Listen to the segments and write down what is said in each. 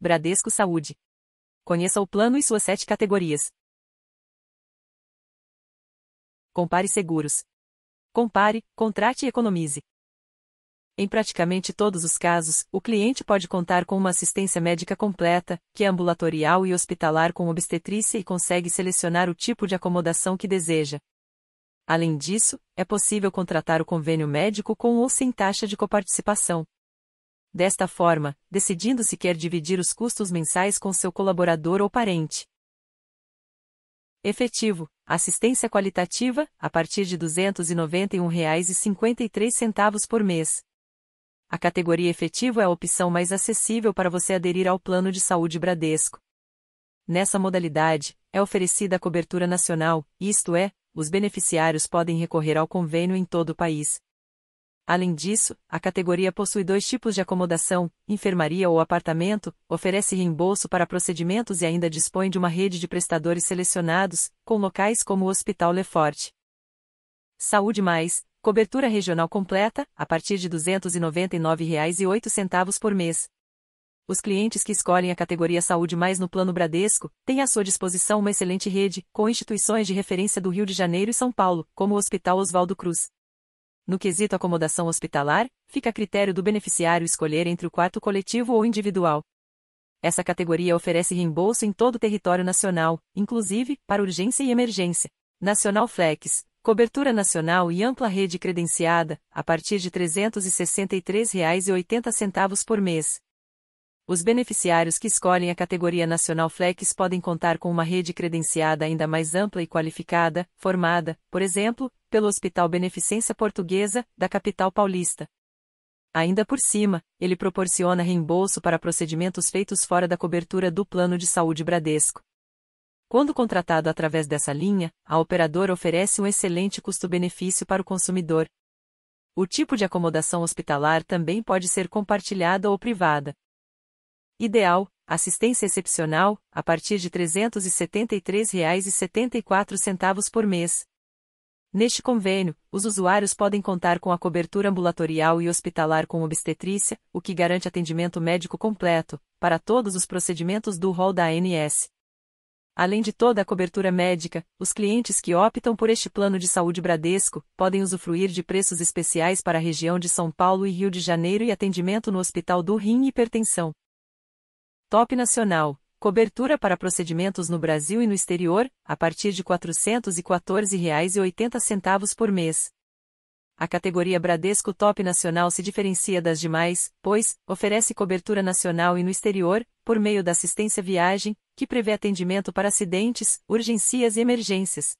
Bradesco Saúde. Conheça o plano e suas sete categorias. Compare seguros. Compare, contrate e economize. Em praticamente todos os casos, o cliente pode contar com uma assistência médica completa, que é ambulatorial e hospitalar com obstetrícia e consegue selecionar o tipo de acomodação que deseja. Além disso, é possível contratar o convênio médico com ou sem taxa de coparticipação, desta forma, decidindo se quer dividir os custos mensais com seu colaborador ou parente. Efetivo, assistência qualitativa, a partir de R$ 291,53 por mês. A categoria efetivo é a opção mais acessível para você aderir ao plano de saúde Bradesco. Nessa modalidade, é oferecida a cobertura nacional, isto é, os beneficiários podem recorrer ao convênio em todo o país, Além disso, a categoria possui dois tipos de acomodação, enfermaria ou apartamento, oferece reembolso para procedimentos e ainda dispõe de uma rede de prestadores selecionados, com locais como o Hospital Lefort. Saúde Mais, cobertura regional completa, a partir de R$ 299,08 por mês. Os clientes que escolhem a categoria Saúde Mais no Plano Bradesco têm à sua disposição uma excelente rede, com instituições de referência do Rio de Janeiro e São Paulo, como o Hospital Oswaldo Cruz. No quesito acomodação hospitalar, fica a critério do beneficiário escolher entre o quarto coletivo ou individual. Essa categoria oferece reembolso em todo o território nacional, inclusive para urgência e emergência. Nacional Flex, cobertura nacional e ampla rede credenciada, a partir de R$ 363,80 por mês. Os beneficiários que escolhem a categoria Nacional Flex podem contar com uma rede credenciada ainda mais ampla e qualificada, formada, por exemplo, pelo Hospital Beneficência Portuguesa, da capital paulista. Ainda por cima, ele proporciona reembolso para procedimentos feitos fora da cobertura do Plano de Saúde Bradesco. Quando contratado através dessa linha, a operadora oferece um excelente custo-benefício para o consumidor. O tipo de acomodação hospitalar também pode ser compartilhada ou privada. Ideal, assistência excepcional, a partir de R$ 373,74 por mês, Neste convênio, os usuários podem contar com a cobertura ambulatorial e hospitalar com obstetrícia, o que garante atendimento médico completo, para todos os procedimentos do rol da ANS. Além de toda a cobertura médica, os clientes que optam por este plano de saúde Bradesco podem usufruir de preços especiais para a região de São Paulo e Rio de Janeiro e atendimento no Hospital do Rim e Hipertensão. Top Nacional Cobertura para procedimentos no Brasil e no exterior, a partir de R$ 414,80 por mês. A categoria Bradesco Top Nacional se diferencia das demais, pois oferece cobertura nacional e no exterior, por meio da assistência viagem, que prevê atendimento para acidentes, urgências e emergências.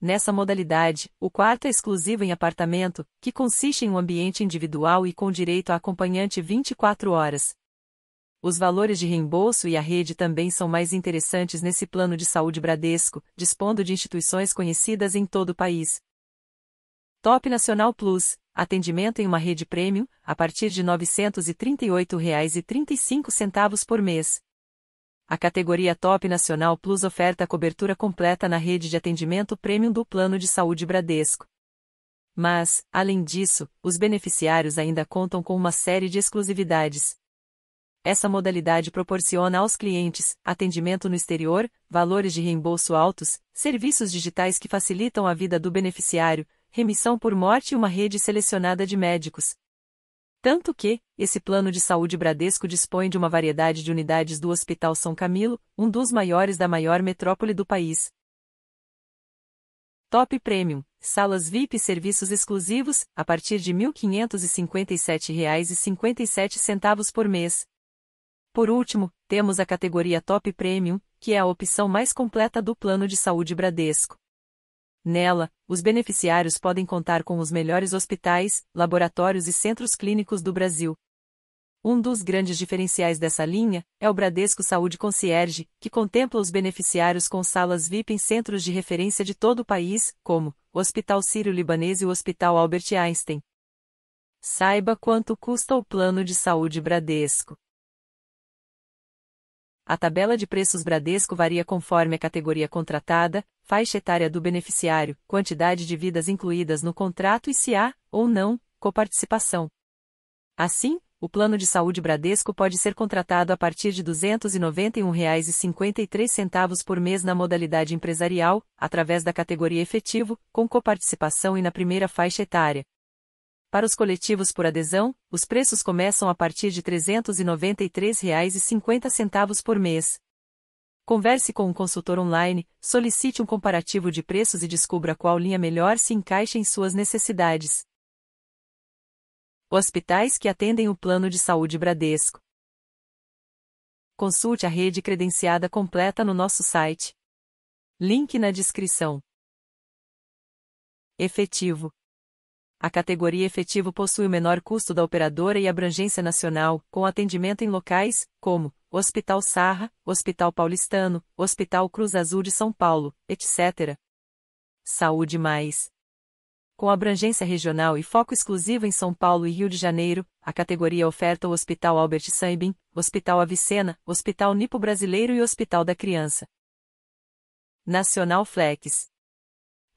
Nessa modalidade, o quarto é exclusivo em apartamento, que consiste em um ambiente individual e com direito a acompanhante 24 horas, os valores de reembolso e a rede também são mais interessantes nesse plano de saúde Bradesco, dispondo de instituições conhecidas em todo o país. Top Nacional Plus, atendimento em uma rede premium, a partir de R$ 938,35 por mês. A categoria Top Nacional Plus oferta a cobertura completa na rede de atendimento premium do Plano de Saúde Bradesco. Mas, além disso, os beneficiários ainda contam com uma série de exclusividades. Essa modalidade proporciona aos clientes atendimento no exterior, valores de reembolso altos, serviços digitais que facilitam a vida do beneficiário, remissão por morte e uma rede selecionada de médicos. Tanto que, esse plano de saúde Bradesco dispõe de uma variedade de unidades do Hospital São Camilo, um dos maiores da maior metrópole do país. Top Premium, salas VIP e serviços exclusivos, a partir de R$ 1.557,57 por mês. Por último, temos a categoria Top Premium, que é a opção mais completa do plano de saúde Bradesco. Nela, os beneficiários podem contar com os melhores hospitais, laboratórios e centros clínicos do Brasil. Um dos grandes diferenciais dessa linha é o Bradesco Saúde Concierge, que contempla os beneficiários com salas VIP em centros de referência de todo o país, como o Hospital Sírio-Libanês e o Hospital Albert Einstein. Saiba quanto custa o plano de saúde Bradesco. A tabela de preços Bradesco varia conforme a categoria contratada, faixa etária do beneficiário, quantidade de vidas incluídas no contrato e se há, ou não, coparticipação. Assim, o plano de saúde Bradesco pode ser contratado a partir de R$ 291,53 por mês na modalidade empresarial, através da categoria efetivo, com coparticipação e na primeira faixa etária, para os coletivos por adesão, os preços começam a partir de R$ 393,50 por mês. Converse com um consultor online, solicite um comparativo de preços e descubra qual linha melhor se encaixa em suas necessidades. Hospitais que atendem o Plano de Saúde Bradesco. Consulte a rede credenciada completa no nosso site. Link na descrição. Efetivo a categoria efetivo possui o menor custo da operadora e abrangência nacional, com atendimento em locais, como Hospital Sarra, Hospital Paulistano, Hospital Cruz Azul de São Paulo, etc. Saúde Mais. Com abrangência regional e foco exclusivo em São Paulo e Rio de Janeiro, a categoria oferta o Hospital Albert Saibin, Hospital Avicena, Hospital Nipo Brasileiro e Hospital da Criança. Nacional Flex.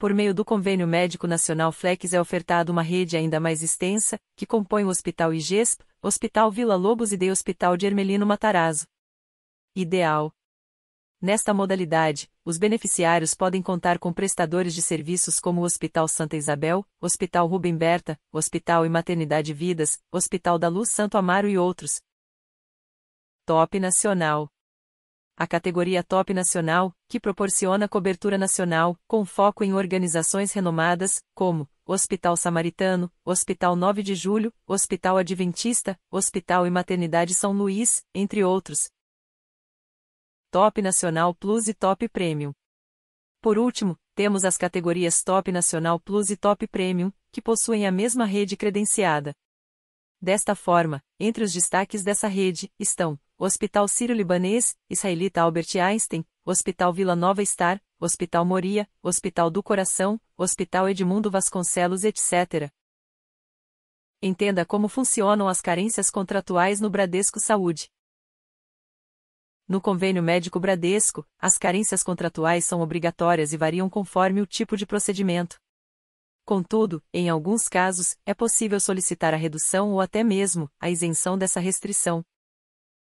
Por meio do Convênio Médico Nacional FLEX é ofertada uma rede ainda mais extensa, que compõe o Hospital IGESP, Hospital Vila Lobos e de Hospital de Ermelino Matarazzo. Ideal. Nesta modalidade, os beneficiários podem contar com prestadores de serviços como o Hospital Santa Isabel, Hospital Rubem Berta, Hospital e Maternidade Vidas, Hospital da Luz Santo Amaro e outros. Top Nacional a categoria Top Nacional, que proporciona cobertura nacional, com foco em organizações renomadas, como Hospital Samaritano, Hospital 9 de Julho, Hospital Adventista, Hospital e Maternidade São Luís, entre outros. Top Nacional Plus e Top Premium. Por último, temos as categorias Top Nacional Plus e Top Premium, que possuem a mesma rede credenciada. Desta forma, entre os destaques dessa rede estão Hospital Sírio-Libanês, Israelita Albert Einstein, Hospital Vila Nova Star, Hospital Moria, Hospital do Coração, Hospital Edmundo Vasconcelos, etc. Entenda como funcionam as carências contratuais no Bradesco Saúde. No convênio médico Bradesco, as carências contratuais são obrigatórias e variam conforme o tipo de procedimento. Contudo, em alguns casos, é possível solicitar a redução ou até mesmo a isenção dessa restrição.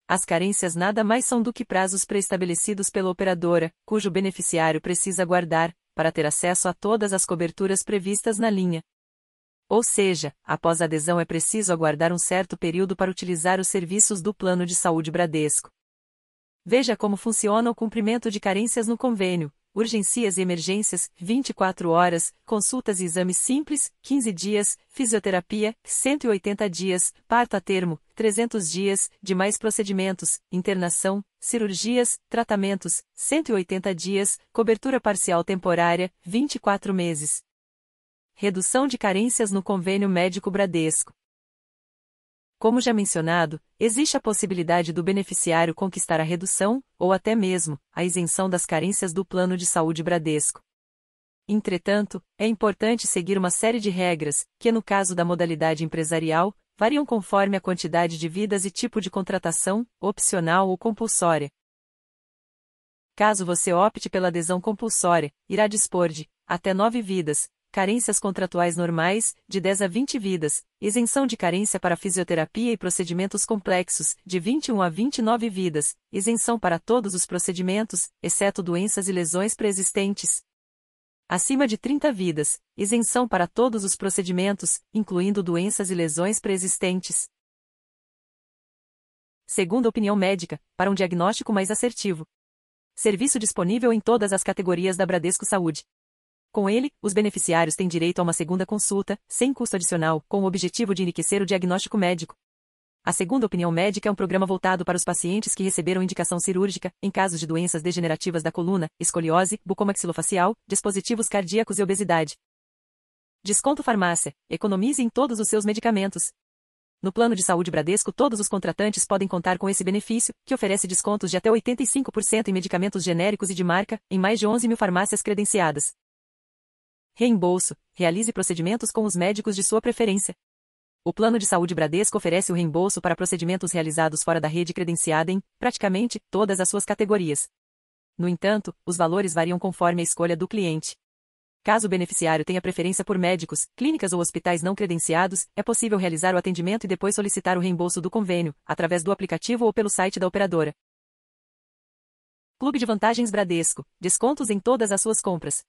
As carências nada mais são do que prazos pré-estabelecidos pela operadora, cujo beneficiário precisa aguardar, para ter acesso a todas as coberturas previstas na linha. Ou seja, após a adesão é preciso aguardar um certo período para utilizar os serviços do Plano de Saúde Bradesco. Veja como funciona o cumprimento de carências no convênio, urgências e emergências, 24 horas, consultas e exames simples, 15 dias, fisioterapia, 180 dias, parto a termo, 300 dias, demais procedimentos, internação, cirurgias, tratamentos, 180 dias, cobertura parcial temporária, 24 meses. Redução de carências no convênio médico Bradesco. Como já mencionado, existe a possibilidade do beneficiário conquistar a redução, ou até mesmo, a isenção das carências do plano de saúde Bradesco. Entretanto, é importante seguir uma série de regras, que no caso da modalidade empresarial, variam conforme a quantidade de vidas e tipo de contratação, opcional ou compulsória. Caso você opte pela adesão compulsória, irá dispor de até nove vidas, carências contratuais normais, de 10 a 20 vidas, isenção de carência para fisioterapia e procedimentos complexos, de 21 a 29 vidas, isenção para todos os procedimentos, exceto doenças e lesões preexistentes. Acima de 30 vidas, isenção para todos os procedimentos, incluindo doenças e lesões preexistentes. Segunda opinião médica, para um diagnóstico mais assertivo. Serviço disponível em todas as categorias da Bradesco Saúde. Com ele, os beneficiários têm direito a uma segunda consulta, sem custo adicional, com o objetivo de enriquecer o diagnóstico médico. A segunda opinião médica é um programa voltado para os pacientes que receberam indicação cirúrgica, em casos de doenças degenerativas da coluna, escoliose, bucomaxilofacial, dispositivos cardíacos e obesidade. Desconto farmácia. Economize em todos os seus medicamentos. No plano de saúde Bradesco, todos os contratantes podem contar com esse benefício, que oferece descontos de até 85% em medicamentos genéricos e de marca, em mais de 11 mil farmácias credenciadas. Reembolso. Realize procedimentos com os médicos de sua preferência. O Plano de Saúde Bradesco oferece o reembolso para procedimentos realizados fora da rede credenciada em, praticamente, todas as suas categorias. No entanto, os valores variam conforme a escolha do cliente. Caso o beneficiário tenha preferência por médicos, clínicas ou hospitais não credenciados, é possível realizar o atendimento e depois solicitar o reembolso do convênio, através do aplicativo ou pelo site da operadora. Clube de Vantagens Bradesco. Descontos em todas as suas compras.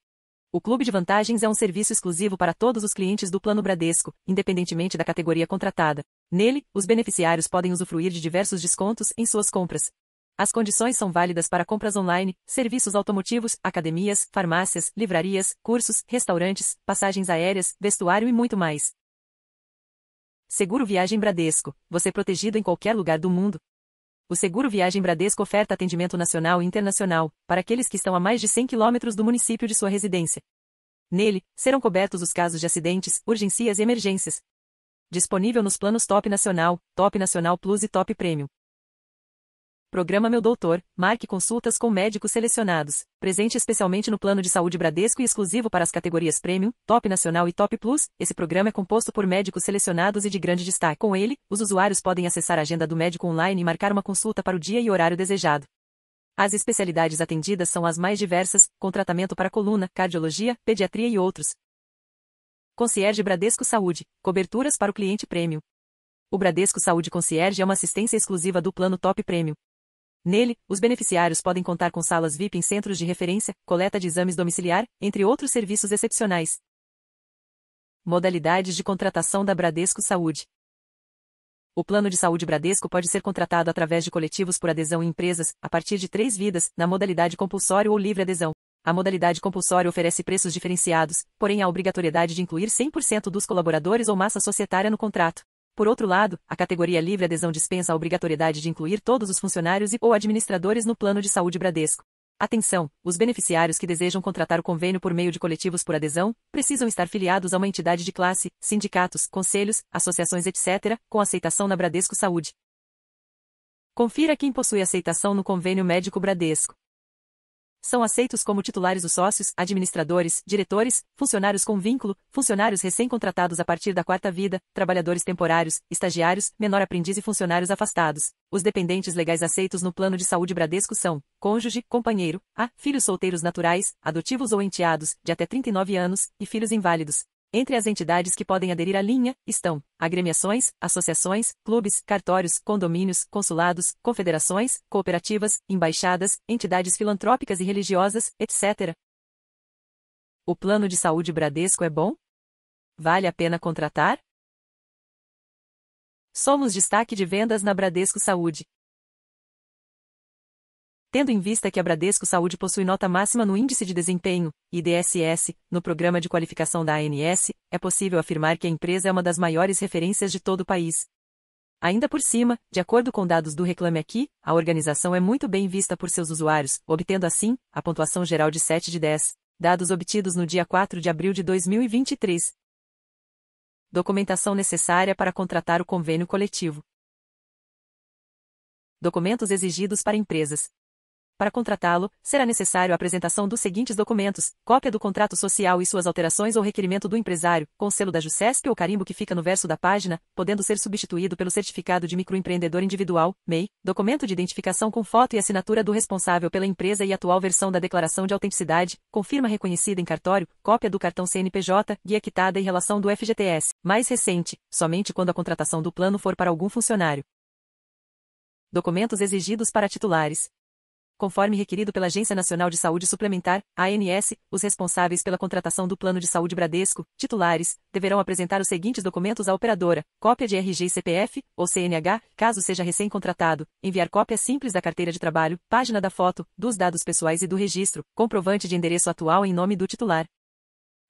O Clube de Vantagens é um serviço exclusivo para todos os clientes do Plano Bradesco, independentemente da categoria contratada. Nele, os beneficiários podem usufruir de diversos descontos em suas compras. As condições são válidas para compras online, serviços automotivos, academias, farmácias, livrarias, cursos, restaurantes, passagens aéreas, vestuário e muito mais. Seguro Viagem Bradesco, você é protegido em qualquer lugar do mundo. O Seguro Viagem Bradesco oferta atendimento nacional e internacional, para aqueles que estão a mais de 100 quilômetros do município de sua residência. Nele, serão cobertos os casos de acidentes, urgências e emergências. Disponível nos planos Top Nacional, Top Nacional Plus e Top Premium. Programa Meu Doutor, marque consultas com médicos selecionados, presente especialmente no plano de saúde Bradesco e exclusivo para as categorias Premium, Top Nacional e Top Plus. Esse programa é composto por médicos selecionados e de grande destaque. Com ele, os usuários podem acessar a agenda do médico online e marcar uma consulta para o dia e horário desejado. As especialidades atendidas são as mais diversas, com tratamento para coluna, cardiologia, pediatria e outros. Concierge Bradesco Saúde, coberturas para o cliente prêmio. O Bradesco Saúde Concierge é uma assistência exclusiva do plano Top Prêmio, Nele, os beneficiários podem contar com salas VIP em centros de referência, coleta de exames domiciliar, entre outros serviços excepcionais. Modalidades de contratação da Bradesco Saúde. O plano de saúde Bradesco pode ser contratado através de coletivos por adesão em empresas, a partir de três vidas, na modalidade compulsório ou livre adesão. A modalidade compulsória oferece preços diferenciados, porém há obrigatoriedade de incluir 100% dos colaboradores ou massa societária no contrato. Por outro lado, a categoria livre adesão dispensa a obrigatoriedade de incluir todos os funcionários e ou administradores no plano de saúde Bradesco. Atenção, os beneficiários que desejam contratar o convênio por meio de coletivos por adesão, precisam estar filiados a uma entidade de classe, sindicatos, conselhos, associações etc., com aceitação na Bradesco Saúde. Confira quem possui aceitação no convênio médico Bradesco. São aceitos como titulares os sócios, administradores, diretores, funcionários com vínculo, funcionários recém-contratados a partir da quarta vida, trabalhadores temporários, estagiários, menor aprendiz e funcionários afastados. Os dependentes legais aceitos no plano de saúde Bradesco são cônjuge, companheiro, a filhos solteiros naturais, adotivos ou enteados, de até 39 anos, e filhos inválidos. Entre as entidades que podem aderir à linha estão agremiações, associações, clubes, cartórios, condomínios, consulados, confederações, cooperativas, embaixadas, entidades filantrópicas e religiosas, etc. O plano de saúde Bradesco é bom? Vale a pena contratar? Somos destaque de vendas na Bradesco Saúde. Tendo em vista que a Bradesco Saúde possui nota máxima no Índice de Desempenho, IDSS, no programa de qualificação da ANS, é possível afirmar que a empresa é uma das maiores referências de todo o país. Ainda por cima, de acordo com dados do Reclame Aqui, a organização é muito bem vista por seus usuários, obtendo assim a pontuação geral de 7 de 10, dados obtidos no dia 4 de abril de 2023. Documentação necessária para contratar o convênio coletivo. Documentos exigidos para empresas, para contratá-lo, será necessário a apresentação dos seguintes documentos: cópia do contrato social e suas alterações ou requerimento do empresário, com selo da JUCESP ou carimbo que fica no verso da página, podendo ser substituído pelo certificado de microempreendedor individual, MEI, documento de identificação com foto e assinatura do responsável pela empresa e atual versão da declaração de autenticidade, com firma reconhecida em cartório, cópia do cartão CNPJ, guia quitada em relação do FGTS, mais recente, somente quando a contratação do plano for para algum funcionário documentos exigidos para titulares, Conforme requerido pela Agência Nacional de Saúde Suplementar, ANS, os responsáveis pela contratação do Plano de Saúde Bradesco, titulares, deverão apresentar os seguintes documentos à operadora: cópia de RG e CPF, ou CNH, caso seja recém-contratado, enviar cópia simples da carteira de trabalho, página da foto, dos dados pessoais e do registro, comprovante de endereço atual em nome do titular.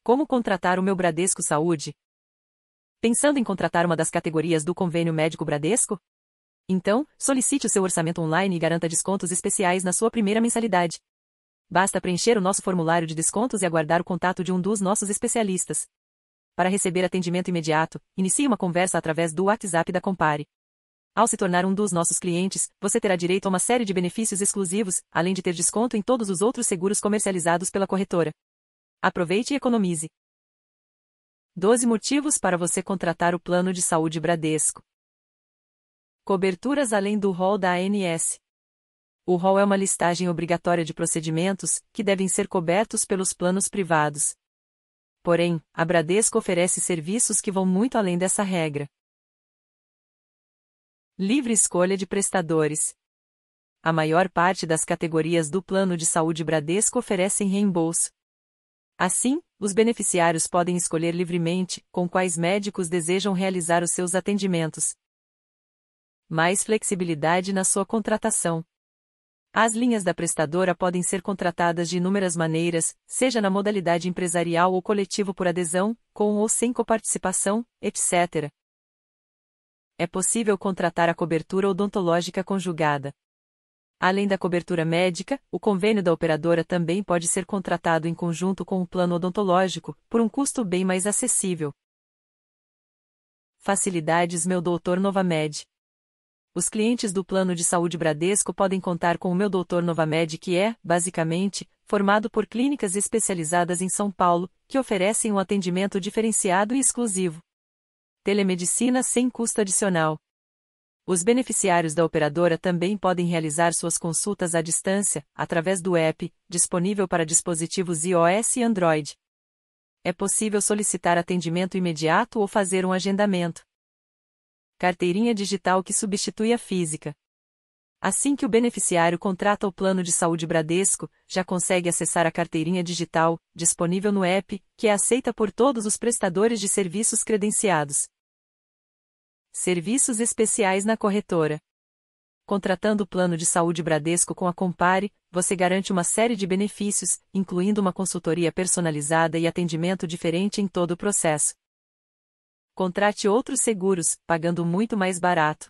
Como contratar o meu Bradesco Saúde? Pensando em contratar uma das categorias do convênio médico Bradesco? Então, solicite o seu orçamento online e garanta descontos especiais na sua primeira mensalidade. Basta preencher o nosso formulário de descontos e aguardar o contato de um dos nossos especialistas. Para receber atendimento imediato, inicie uma conversa através do WhatsApp da Compare. Ao se tornar um dos nossos clientes, você terá direito a uma série de benefícios exclusivos, além de ter desconto em todos os outros seguros comercializados pela corretora. Aproveite e economize. 12 motivos para você contratar o plano de saúde Bradesco. Coberturas além do rol da ANS. O rol é uma listagem obrigatória de procedimentos que devem ser cobertos pelos planos privados. Porém, a Bradesco oferece serviços que vão muito além dessa regra. Livre escolha de prestadores. A maior parte das categorias do plano de saúde Bradesco oferecem reembolso. Assim, os beneficiários podem escolher livremente com quais médicos desejam realizar os seus atendimentos, mais flexibilidade na sua contratação. As linhas da prestadora podem ser contratadas de inúmeras maneiras, seja na modalidade empresarial ou coletivo por adesão, com ou sem coparticipação, etc. É possível contratar a cobertura odontológica conjugada. Além da cobertura médica, o convênio da operadora também pode ser contratado em conjunto com o plano odontológico, por um custo bem mais acessível. Facilidades Meu Doutor Novamed os clientes do plano de saúde Bradesco podem contar com o meu doutor Novamed que é, basicamente, formado por clínicas especializadas em São Paulo, que oferecem um atendimento diferenciado e exclusivo. Telemedicina sem custo adicional. Os beneficiários da operadora também podem realizar suas consultas à distância, através do app, disponível para dispositivos iOS e Android. É possível solicitar atendimento imediato ou fazer um agendamento carteirinha digital que substitui a física. Assim que o beneficiário contrata o plano de saúde Bradesco, já consegue acessar a carteirinha digital, disponível no app, que é aceita por todos os prestadores de serviços credenciados. Serviços especiais na corretora. Contratando o plano de saúde Bradesco com a Compare, você garante uma série de benefícios, incluindo uma consultoria personalizada e atendimento diferente em todo o processo contrate outros seguros, pagando muito mais barato.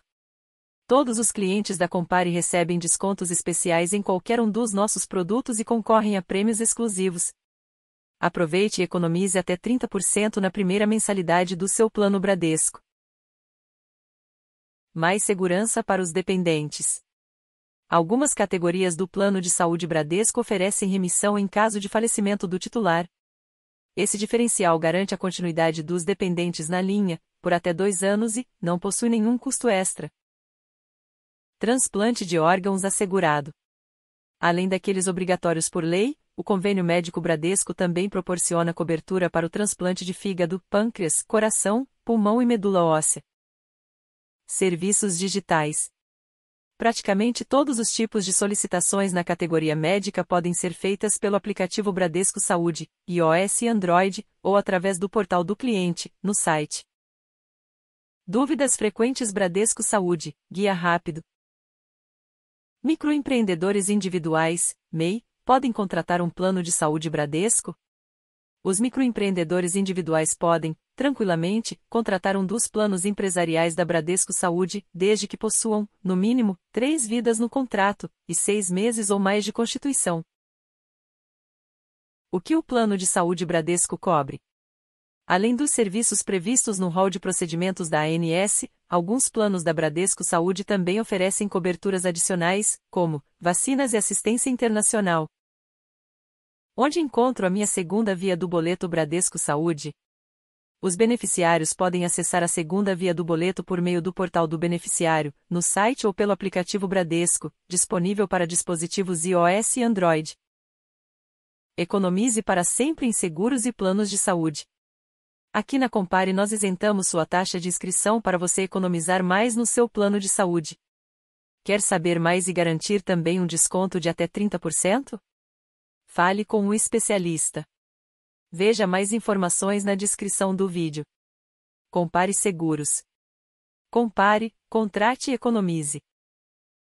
Todos os clientes da Compare recebem descontos especiais em qualquer um dos nossos produtos e concorrem a prêmios exclusivos. Aproveite e economize até 30% na primeira mensalidade do seu plano Bradesco. Mais segurança para os dependentes. Algumas categorias do plano de saúde Bradesco oferecem remissão em caso de falecimento do titular, esse diferencial garante a continuidade dos dependentes na linha, por até dois anos e, não possui nenhum custo extra. Transplante de órgãos assegurado. Além daqueles obrigatórios por lei, o convênio médico Bradesco também proporciona cobertura para o transplante de fígado, pâncreas, coração, pulmão e medula óssea. Serviços digitais. Praticamente todos os tipos de solicitações na categoria médica podem ser feitas pelo aplicativo Bradesco Saúde, iOS e Android, ou através do portal do cliente, no site. Dúvidas frequentes Bradesco Saúde, guia rápido. Microempreendedores individuais, MEI, podem contratar um plano de saúde Bradesco? Os microempreendedores individuais podem, tranquilamente, contratar um dos planos empresariais da Bradesco Saúde, desde que possuam, no mínimo, três vidas no contrato e seis meses ou mais de constituição. O que o Plano de Saúde Bradesco cobre? Além dos serviços previstos no rol de procedimentos da ANS, alguns planos da Bradesco Saúde também oferecem coberturas adicionais, como vacinas e assistência internacional. Onde encontro a minha segunda via do boleto Bradesco Saúde? Os beneficiários podem acessar a segunda via do boleto por meio do portal do beneficiário, no site ou pelo aplicativo Bradesco, disponível para dispositivos iOS e Android. Economize para sempre em seguros e planos de saúde. Aqui na Compare nós isentamos sua taxa de inscrição para você economizar mais no seu plano de saúde. Quer saber mais e garantir também um desconto de até 30%? Fale com um especialista. Veja mais informações na descrição do vídeo. Compare seguros. Compare, contrate e economize.